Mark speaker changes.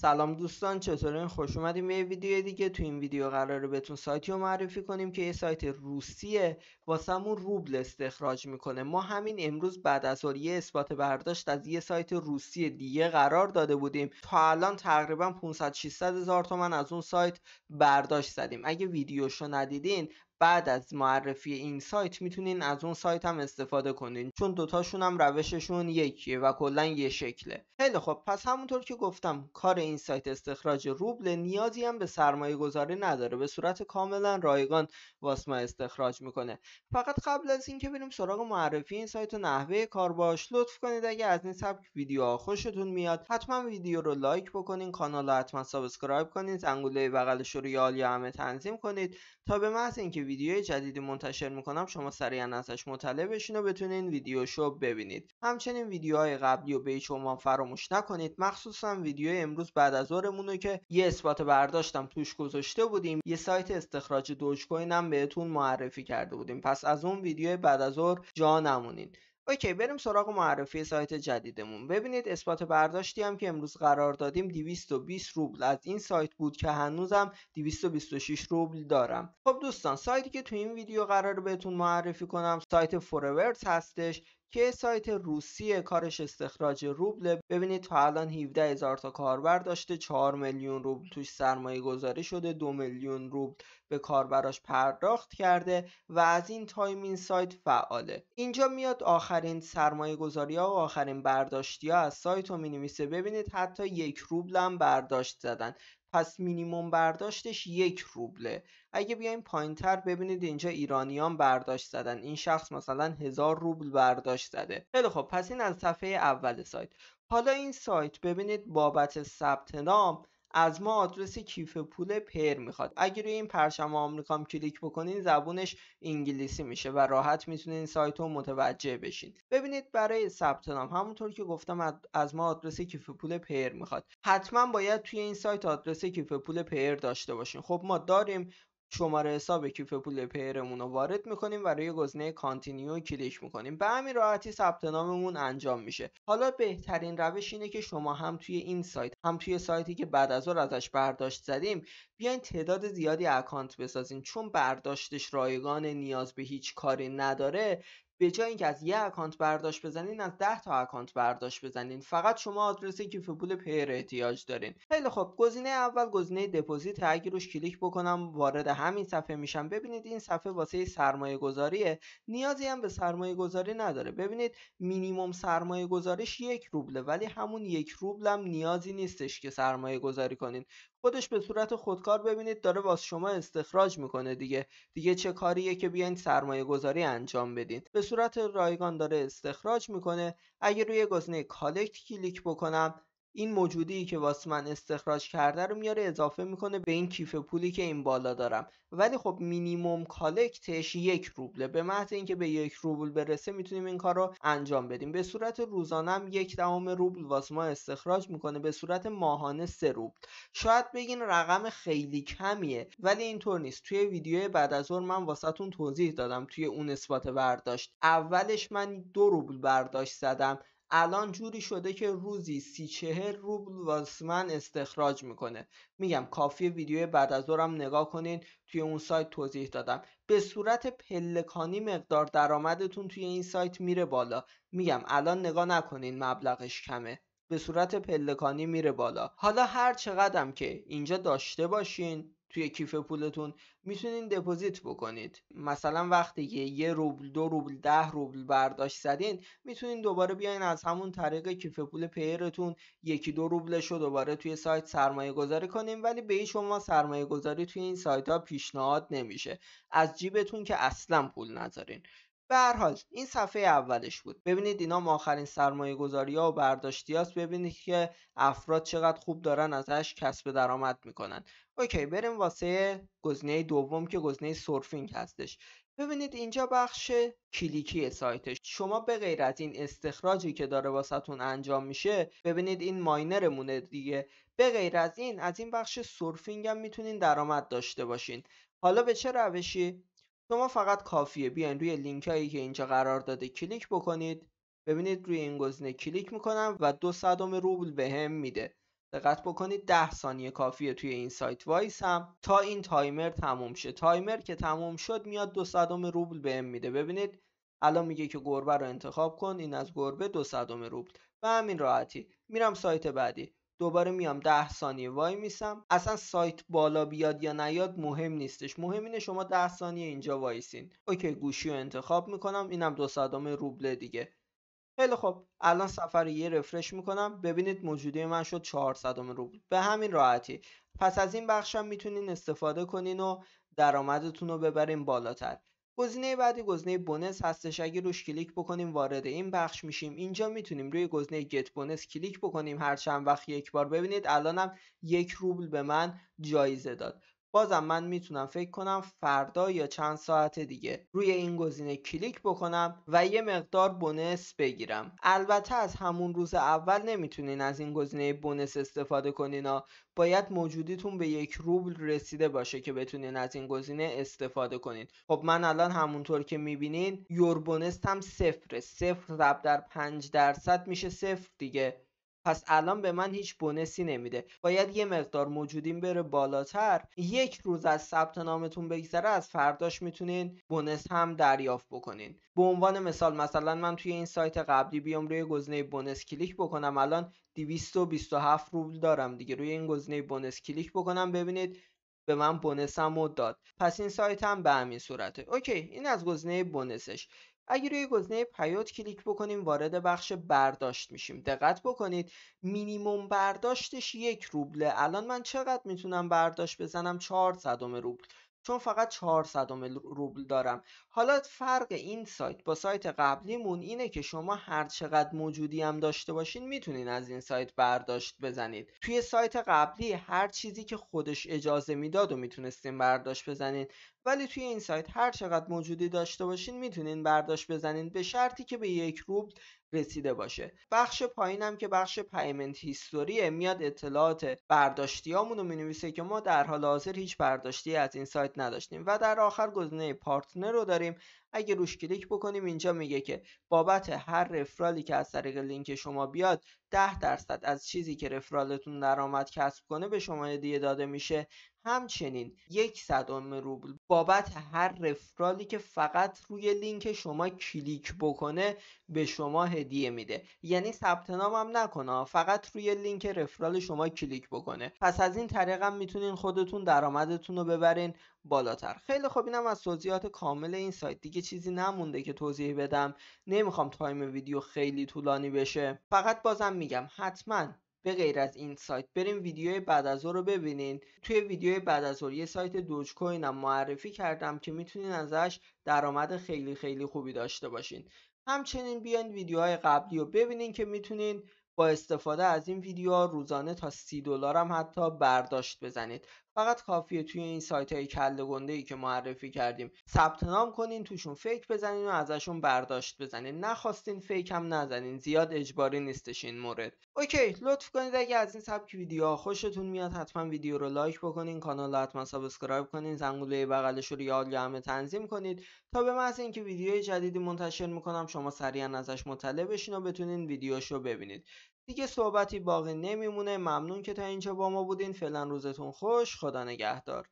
Speaker 1: سلام دوستان چطورین خوش اومدیم به یه ویدیو دیگه تو این ویدیو قراره بهتون سایتی رو معرفی کنیم که یه سایت روسیه همون روبل استخراج میکنه ما همین امروز بعد از یه اثبات برداشت از یه سایت روسی دیگه قرار داده بودیم تا الان تقریبا 500 600 هزار تومن از اون سایت برداشت زدیم اگه ویدیوشو ندیدین بعد از معرفی این سایت میتونین از اون سایت هم استفاده کنین چون دوتاشون هم روششون یکیه و کلا یه شکله خیلی خب پس همونطور که گفتم کار این سایت استخراج روبل نیازی هم به سرمایه گذاری نداره به صورت کاملا رایگان واسما استخراج میکنه فقط قبل از اینکه بریم سراغ معرفی این سایت و نحوه کار باش لطف کنید اگه از این سبک ویدیوها خوشتون میاد حتما ویدیو رو لایک بکنین کانال رو حتما سابسکرایب کنید انگوله بغلش رو همه تنظیم کنید تا به محض اینکه ویدیوی جدیدی منتشر میکنم شما سریعا ازش مطلع بشین و بتونین ویدیو شو ببینید همچنین ویدیوهای قبلی و به شما فراموش نکنید مخصوصا ویدیوی امروز بعد از ظهرمون که یه اثبات برداشتم توش گذاشته بودیم یه سایت استخراج دوج کوین هم بهتون معرفی کرده بودیم پس از اون ویدیو بعد از ظهر جا نمونید. اوکی بریم سراغ معرفی سایت جدیدمون ببینید اثبات برداشتی هم که امروز قرار دادیم 220 روبل از این سایت بود که هنوزم 226 روبل دارم خب دوستان سایتی که تو این ویدیو قرار بهتون معرفی کنم سایت فوروردز هستش که سایت روسیه کارش استخراج روبل ببینید تا الان 17 هزار تا کاربر داشته 4 میلیون روبل توش سرمایه گذاری شده 2 میلیون روبل به کاربراش پرداخت کرده و از این تایم این سایت فعاله اینجا میاد آخرین سرمایه گذاری ها و آخرین برداشتی ها از سایت رو می ببینید حتی یک روبل هم برداشت زدن پس مینیموم برداشتش یک روبله اگه بیایم پایین تر ببینید اینجا ایرانیان برداشت زدن این شخص مثلا هزار روبل برداشت زده خیلی خب پس این از صفحه اول سایت حالا این سایت ببینید بابت ثبت نام از ما آدرس کیف پول پر میخواد اگه روی این پرچم آمریکا کلیک بکنین زبونش انگلیسی میشه و راحت میتونین سایت رو متوجه بشین ببینید برای ثبت نام همونطور که گفتم از ما آدرس کیف پول پیر میخواد حتما باید توی این سایت آدرس کیف پول پر داشته باشین خب ما داریم شماره حساب کیف پول پیرمون رو وارد میکنیم و روی گزینه کانتینیو کلیک میکنیم به همین راحتی ثبت ناممون انجام میشه حالا بهترین روش اینه که شما هم توی این سایت هم توی سایتی که بعد از اون ازش برداشت زدیم بیاین تعداد زیادی اکانت بسازین چون برداشتش رایگان نیاز به هیچ کاری نداره به جای اینکه از یه اکانت برداشت بزنین از 10 تا اکانت برداشت بزنین فقط شما آدرس کیف پول پیر احتیاج دارین خیلی خب گزینه اول گزینه دپوزیت اگه روش کلیک بکنم وارد همین صفحه میشم ببینید این صفحه واسه سرمایه گذاریه نیازی هم به سرمایه گذاری نداره ببینید مینیمم سرمایه گذاریش یک روبله ولی همون یک روبلم هم نیازی نیستش که سرمایه گذاری کنین خودش به صورت خودکار ببینید داره واسه شما استخراج میکنه دیگه دیگه چه کاریه که بیاین سرمایه گذاری انجام بدین به صورت رایگان داره استخراج میکنه اگه روی گزینه کالکت کلیک بکنم این موجودی که واسه من استخراج کرده رو میاره اضافه میکنه به این کیف پولی که این بالا دارم ولی خب مینیموم کالکتش یک روبله به محض اینکه به یک روبل برسه میتونیم این کار رو انجام بدیم به صورت روزانه هم یک دهم روبل واسه استخراج میکنه به صورت ماهانه سه روبل شاید بگین رقم خیلی کمیه ولی اینطور نیست توی ویدیو بعد از اون من واسهتون توضیح دادم توی اون اثبات برداشت اولش من دو روبل برداشت زدم الان جوری شده که روزی سی روبل واسه من استخراج میکنه میگم کافی ویدیو بعد از دورم نگاه کنین توی اون سایت توضیح دادم به صورت پلکانی مقدار درآمدتون توی این سایت میره بالا میگم الان نگاه نکنین مبلغش کمه به صورت پلکانی میره بالا حالا هر چقدرم که اینجا داشته باشین توی کیف پولتون میتونین دپوزیت بکنید مثلا وقتی که یه روبل دو روبل ده روبل برداشت زدین میتونین دوباره بیاین از همون طریق کیف پول پیرتون یکی دو روبلش رو دوباره توی سایت سرمایه گذاری کنین ولی به شما سرمایه گذاری توی این سایت ها پیشنهاد نمیشه از جیبتون که اصلا پول نذارین به هر حال این صفحه اولش بود ببینید اینا آخرین سرمایه گذاری ها و برداشتی ببینید که افراد چقدر خوب دارن ازش کسب درآمد میکنن اوکی بریم واسه گزینه دوم که گزینه سورفینگ هستش ببینید اینجا بخش کلیکی سایتش شما به غیر از این استخراجی که داره واسهتون انجام میشه ببینید این ماینرمونه دیگه به غیر از این از این بخش سورفینگ هم میتونین درآمد داشته باشین حالا به چه روشی شما فقط کافیه بیان روی لینک هایی که اینجا قرار داده کلیک بکنید ببینید روی این گزینه کلیک میکنم و دو صدم روبل به هم میده دقت بکنید ده ثانیه کافیه توی این سایت وایس هم تا این تایمر تموم شه تایمر که تموم شد میاد دو صدم روبل به هم میده ببینید الان میگه که گربه رو انتخاب کن این از گربه دو صدم روبل به همین راحتی میرم سایت بعدی دوباره میام ده ثانیه وای میسم اصلا سایت بالا بیاد یا نیاد مهم نیستش مهم اینه شما ده ثانیه اینجا وایسین اوکی گوشی رو انتخاب میکنم اینم دو صدام روبله دیگه خیلی خب الان سفر یه رفرش میکنم ببینید موجودی من شد 400 روبل به همین راحتی پس از این بخشم میتونین استفاده کنین و درآمدتون رو ببرین بالاتر گزینه بعدی گزینه بونس هستش اگه روش کلیک بکنیم وارد این بخش میشیم اینجا میتونیم روی گزینه گت بونس کلیک بکنیم هر چند وقت یک بار ببینید الانم یک روبل به من جایزه داد بازم من میتونم فکر کنم فردا یا چند ساعت دیگه روی این گزینه کلیک بکنم و یه مقدار بونس بگیرم البته از همون روز اول نمیتونین از این گزینه بونس استفاده کنین ها باید موجودیتون به یک روبل رسیده باشه که بتونین از این گزینه استفاده کنین خب من الان همونطور که میبینین بونست هم صفره صفر ضرب در پنج درصد میشه صفر دیگه پس الان به من هیچ بونسی نمیده باید یه مقدار موجودین بره بالاتر یک روز از ثبت نامتون بگذره از فرداش میتونین بونس هم دریافت بکنین به عنوان مثال مثلا من توی این سایت قبلی بیام روی گزینه بونس کلیک بکنم الان 227 روبل دارم دیگه روی این گزینه بونس کلیک بکنم ببینید به من بونس و داد پس این سایت هم به همین صورته اوکی این از گزینه بونسش اگه روی گزینه پیوت کلیک بکنیم وارد بخش برداشت میشیم دقت بکنید مینیموم برداشتش یک روبله الان من چقدر میتونم برداشت بزنم چهار صدم روبل چون فقط چهار روبل دارم حالا فرق این سایت با سایت قبلیمون اینه که شما هر چقدر موجودی هم داشته باشین میتونین از این سایت برداشت بزنید توی سایت قبلی هر چیزی که خودش اجازه میداد و میتونستین برداشت بزنین ولی توی این سایت هر چقدر موجودی داشته باشین میتونین برداشت بزنین به شرطی که به یک روبل رسیده باشه بخش پایینم که بخش پیمنت هیستوریه میاد اطلاعات برداشتیامون رو مینویسه که ما در حال حاضر هیچ برداشتی از این سایت نداشتیم و در آخر گزینه پارتنر رو داریم своим اگه روش کلیک بکنیم اینجا میگه که بابت هر رفرالی که از طریق لینک شما بیاد 10 درصد از چیزی که رفرالتون درآمد کسب کنه به شما هدیه داده میشه همچنین یک روبل بابت هر رفرالی که فقط روی لینک شما کلیک بکنه به شما هدیه میده یعنی ثبت نام هم نکنه فقط روی لینک رفرال شما کلیک بکنه پس از این طریق هم میتونین خودتون درآمدتون رو ببرین بالاتر خیلی خوب اینم از توضیحات کامل این سایت دیگه دیگه چیزی نمونده که توضیح بدم نمیخوام تایم ویدیو خیلی طولانی بشه فقط بازم میگم حتما به غیر از این سایت بریم ویدیو بعد از رو ببینین توی ویدیوی بعد از یه سایت دوج کوینم معرفی کردم که میتونین ازش درآمد خیلی خیلی خوبی داشته باشین همچنین بیاین ویدیوهای قبلی رو ببینین که میتونین با استفاده از این ویدیو روزانه تا سی دلار هم حتی برداشت بزنید فقط کافیه توی این سایت های کل گنده ای که معرفی کردیم ثبت نام کنین توشون فیک بزنین و ازشون برداشت بزنین نخواستین فیک هم نزنین زیاد اجباری نیستش این مورد اوکی لطف کنید اگه از این سبک ویدیوها خوشتون میاد حتما ویدیو رو لایک بکنین کانال رو حتما سابسکرایب کنین زنگوله بغلش رو یاد همه تنظیم کنید تا به محض اینکه ویدیو جدیدی منتشر میکنم شما سریعا ازش مطلع بشین و بتونین ویدیوش رو ببینید دیگه صحبتی باقی نمیمونه ممنون که تا اینجا با ما بودین فعلا روزتون خوش خدا نگهدار